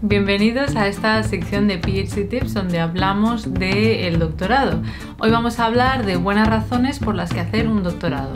Bienvenidos a esta sección de PhD Tips donde hablamos del el doctorado. Hoy vamos a hablar de buenas razones por las que hacer un doctorado.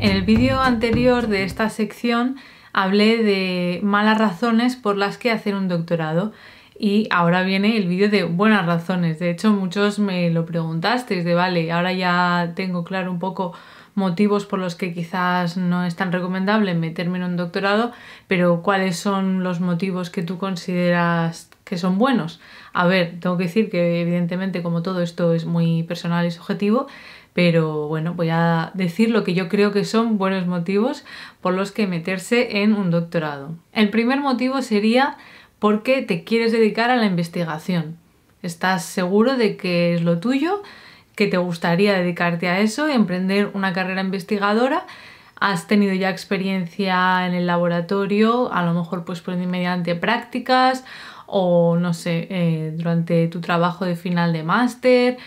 En el vídeo anterior de esta sección hablé de malas razones por las que hacer un doctorado. Y ahora viene el vídeo de buenas razones. De hecho, muchos me lo preguntasteis de, vale, ahora ya tengo claro un poco motivos por los que quizás no es tan recomendable meterme en un doctorado, pero cuáles son los motivos que tú consideras que son buenos. A ver, tengo que decir que evidentemente como todo esto es muy personal y subjetivo, pero bueno, voy a decir lo que yo creo que son buenos motivos por los que meterse en un doctorado. El primer motivo sería porque te quieres dedicar a la investigación. Estás seguro de que es lo tuyo, que te gustaría dedicarte a eso, y emprender una carrera investigadora. Has tenido ya experiencia en el laboratorio, a lo mejor pues mediante prácticas o no sé, eh, durante tu trabajo de final de máster,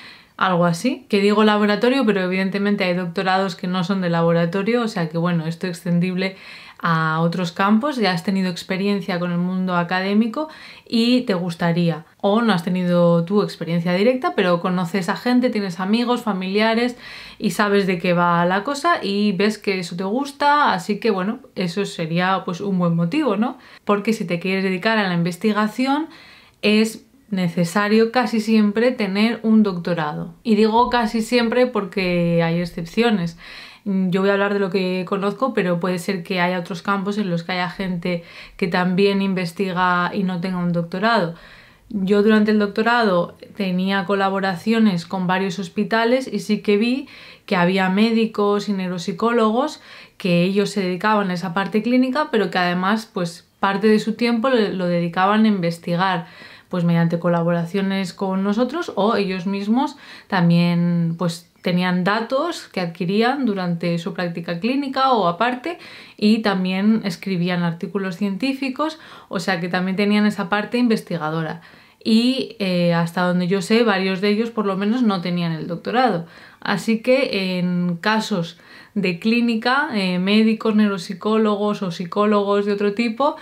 algo así. Que digo laboratorio, pero evidentemente hay doctorados que no son de laboratorio, o sea que bueno, esto es extendible a otros campos, ya has tenido experiencia con el mundo académico y te gustaría. O no has tenido tu experiencia directa, pero conoces a gente, tienes amigos, familiares y sabes de qué va la cosa y ves que eso te gusta, así que bueno, eso sería pues un buen motivo, ¿no? Porque si te quieres dedicar a la investigación es necesario casi siempre tener un doctorado. Y digo casi siempre porque hay excepciones. Yo voy a hablar de lo que conozco, pero puede ser que haya otros campos en los que haya gente que también investiga y no tenga un doctorado. Yo durante el doctorado tenía colaboraciones con varios hospitales y sí que vi que había médicos y neuropsicólogos que ellos se dedicaban a esa parte clínica, pero que además pues parte de su tiempo lo dedicaban a investigar pues mediante colaboraciones con nosotros o ellos mismos también pues tenían datos que adquirían durante su práctica clínica o aparte y también escribían artículos científicos, o sea que también tenían esa parte investigadora. Y eh, hasta donde yo sé, varios de ellos por lo menos no tenían el doctorado. Así que en casos de clínica, eh, médicos, neuropsicólogos o psicólogos de otro tipo,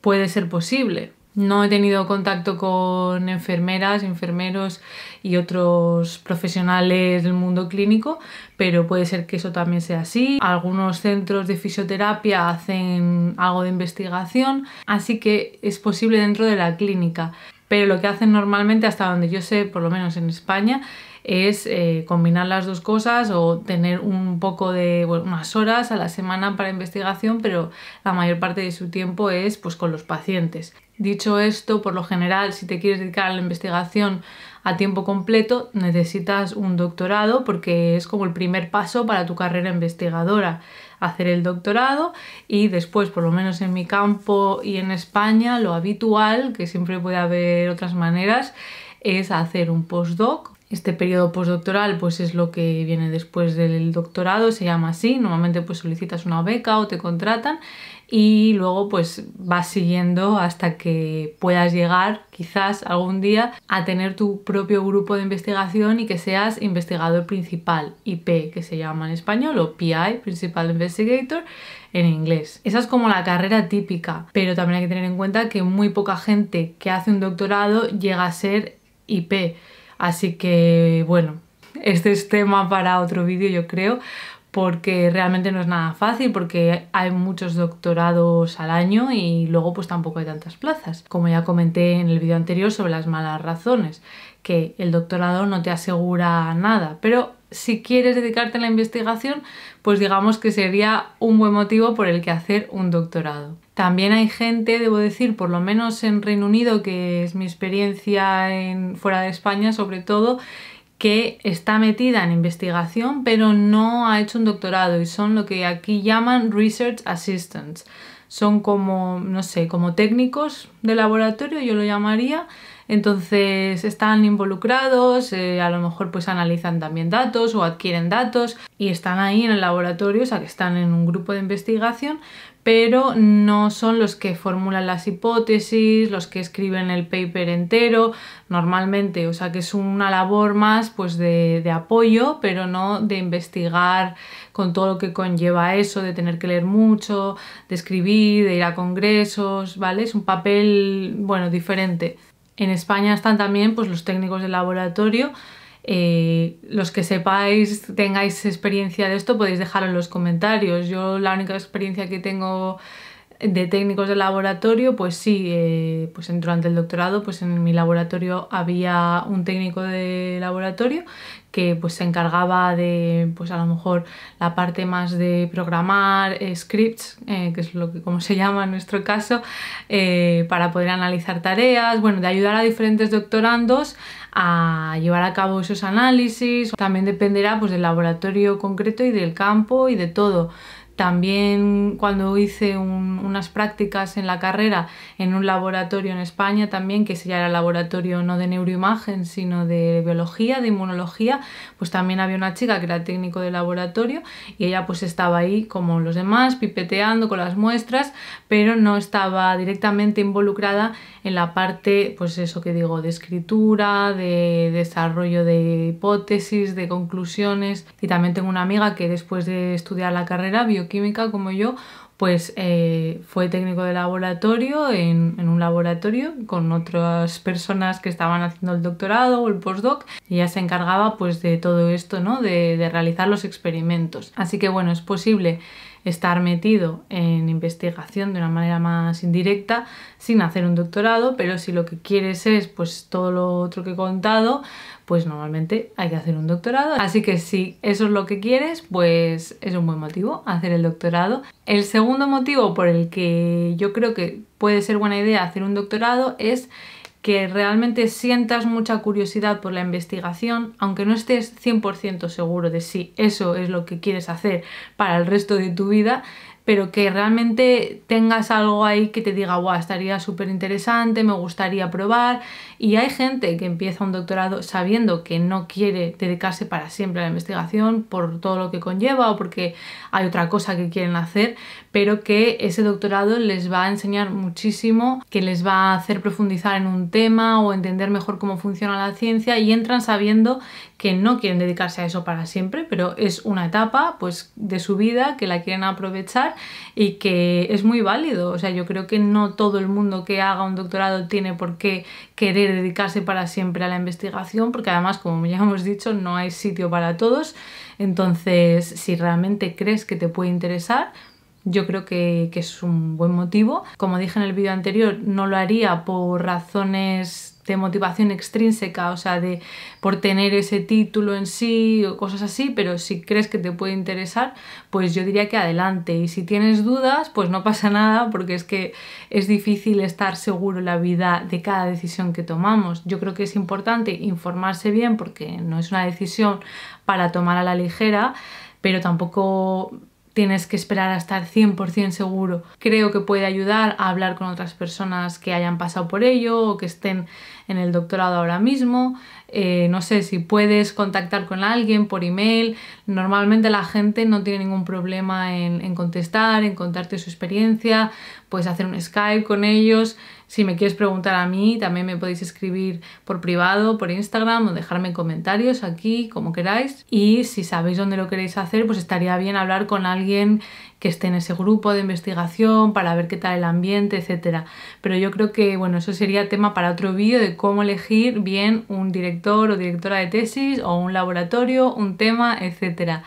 puede ser posible. No he tenido contacto con enfermeras, enfermeros y otros profesionales del mundo clínico, pero puede ser que eso también sea así. Algunos centros de fisioterapia hacen algo de investigación, así que es posible dentro de la clínica. Pero lo que hacen normalmente, hasta donde yo sé, por lo menos en España, es eh, combinar las dos cosas o tener un poco de, unas horas a la semana para investigación, pero la mayor parte de su tiempo es pues con los pacientes. Dicho esto, por lo general, si te quieres dedicar a la investigación a tiempo completo, necesitas un doctorado porque es como el primer paso para tu carrera investigadora, hacer el doctorado y después, por lo menos en mi campo y en España, lo habitual, que siempre puede haber otras maneras, es hacer un postdoc este periodo postdoctoral pues es lo que viene después del doctorado, se llama así, normalmente pues solicitas una beca o te contratan y luego pues vas siguiendo hasta que puedas llegar quizás algún día a tener tu propio grupo de investigación y que seas investigador principal, IP que se llama en español o PI, Principal Investigator en inglés. Esa es como la carrera típica, pero también hay que tener en cuenta que muy poca gente que hace un doctorado llega a ser IP. Así que bueno, este es tema para otro vídeo yo creo, porque realmente no es nada fácil, porque hay muchos doctorados al año y luego pues tampoco hay tantas plazas. Como ya comenté en el vídeo anterior sobre las malas razones, que el doctorado no te asegura nada, pero si quieres dedicarte a la investigación, pues digamos que sería un buen motivo por el que hacer un doctorado. También hay gente, debo decir, por lo menos en Reino Unido, que es mi experiencia en, fuera de España sobre todo, que está metida en investigación pero no ha hecho un doctorado y son lo que aquí llaman research assistants. Son como, no sé, como técnicos de laboratorio, yo lo llamaría, entonces están involucrados, eh, a lo mejor pues analizan también datos o adquieren datos y están ahí en el laboratorio, o sea que están en un grupo de investigación, pero no son los que formulan las hipótesis, los que escriben el paper entero, normalmente, o sea que es una labor más pues de, de, apoyo, pero no de investigar con todo lo que conlleva eso, de tener que leer mucho, de escribir, de ir a congresos, ¿vale? Es un papel, bueno, diferente. En España están también pues, los técnicos de laboratorio. Eh, los que sepáis, tengáis experiencia de esto, podéis dejarlo en los comentarios. Yo la única experiencia que tengo de técnicos de laboratorio, pues sí, eh, pues durante el doctorado, pues en mi laboratorio había un técnico de laboratorio que pues se encargaba de, pues a lo mejor la parte más de programar eh, scripts, eh, que es lo que como se llama en nuestro caso, para poder analizar tareas, bueno, de ayudar a diferentes doctorandos a llevar a cabo esos análisis. También dependerá pues del laboratorio concreto y del campo y de todo también cuando hice unas prácticas en la carrera en un laboratorio en España también, que ya era laboratorio no de neuroimagen, sino de biología, de inmunología, pues también había una chica que era técnico de laboratorio y ella pues estaba ahí como los demás, pipeteando con las muestras, pero no estaba directamente involucrada en la parte, pues eso que digo, de escritura, de desarrollo de hipótesis, de conclusiones. Y también tengo una amiga que después de estudiar la carrera vio química como yo, pues eh, fue técnico de laboratorio en, un laboratorio con otras personas que estaban haciendo el doctorado o el postdoc y ya se encargaba pues de todo esto, ¿no? De, de realizar los experimentos. Así que bueno, es posible estar metido en investigación de una manera más indirecta sin hacer un doctorado, pero si lo que quieres es pues todo lo otro que he contado, pues normalmente hay que hacer un doctorado. Así que si eso es lo que quieres, pues es un buen motivo hacer el doctorado. El segundo motivo por el que yo creo que puede ser buena idea hacer un doctorado es que realmente sientas mucha curiosidad por la investigación, aunque no estés 100% seguro de si eso es lo que quieres hacer para el resto de tu vida, pero que realmente tengas algo ahí que te diga, guau, estaría súper interesante, me gustaría probar. Y hay gente que empieza un doctorado sabiendo que no quiere dedicarse para siempre a la investigación por todo lo que conlleva o porque hay otra cosa que quieren hacer, pero que ese doctorado les va a enseñar muchísimo, que les va a hacer profundizar en un tema o entender mejor cómo funciona la ciencia y entran sabiendo que no quieren dedicarse a eso para siempre, pero es una etapa pues, de su vida que la quieren aprovechar y que es muy válido. O sea, yo creo que no todo el mundo que haga un doctorado tiene por qué querer dedicarse para siempre a la investigación, porque además, como ya hemos dicho, no hay sitio para todos. Entonces, si realmente crees que te puede interesar, yo creo que, que, es un buen motivo. Como dije en el vídeo anterior, no lo haría por razones de motivación extrínseca, o sea, de por tener ese título en sí o cosas así, pero si crees que te puede interesar, pues yo diría que adelante. Y si tienes dudas, pues no pasa nada, porque es que es difícil estar seguro en la vida de cada decisión que tomamos. Yo creo que es importante informarse bien, porque no es una decisión para tomar a la ligera, pero tampoco tienes que esperar a estar 100% seguro. Creo que puede ayudar a hablar con otras personas que hayan pasado por ello o que estén en el doctorado ahora mismo. Eh, no sé si puedes contactar con alguien por email. Normalmente la gente no tiene ningún problema en, en contestar, en contarte su experiencia. Puedes hacer un Skype con ellos. Si me quieres preguntar a mí, también me podéis escribir por privado, por Instagram o dejarme comentarios aquí, como queráis. Y si sabéis dónde lo queréis hacer, pues estaría bien hablar con alguien que esté en ese grupo de investigación para ver qué tal el ambiente, etcétera. Pero yo creo que, bueno, eso sería tema para otro vídeo de cómo elegir bien un director o directora de tesis o un laboratorio, un tema, etcétera.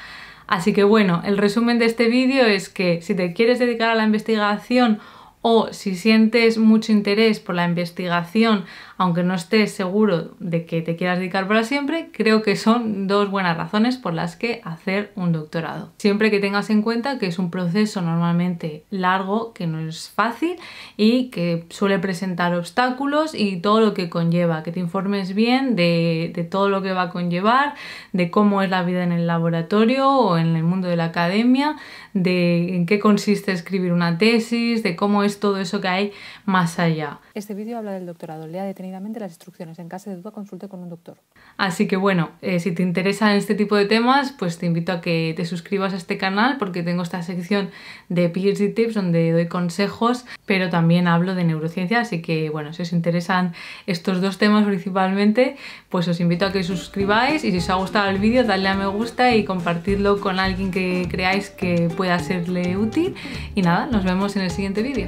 Así que bueno, el resumen de este vídeo es que si te quieres dedicar a la investigación o si sientes mucho interés por la investigación aunque no estés seguro de que te quieras dedicar para siempre, creo que son dos buenas razones por las que hacer un doctorado. Siempre que tengas en cuenta que es un proceso normalmente largo, que no es fácil y que suele presentar obstáculos y todo lo que conlleva, que te informes bien de, todo lo que va a conllevar, de cómo es la vida en el laboratorio o en el mundo de la academia, de en qué consiste escribir una tesis, de cómo es todo eso que hay más allá. Este vídeo habla del doctorado, las instrucciones. En caso de duda, consulte con un doctor. Así que bueno, eh, si te interesan este tipo de temas, pues te invito a que te suscribas a este canal porque tengo esta sección de PhD Tips donde doy consejos, pero también hablo de neurociencia. Así que bueno, si os interesan estos dos temas principalmente, pues os invito a que os suscribáis y si os ha gustado el vídeo, dadle a me gusta y compartidlo con alguien que creáis que pueda serle útil. Y nada, nos vemos en el siguiente vídeo.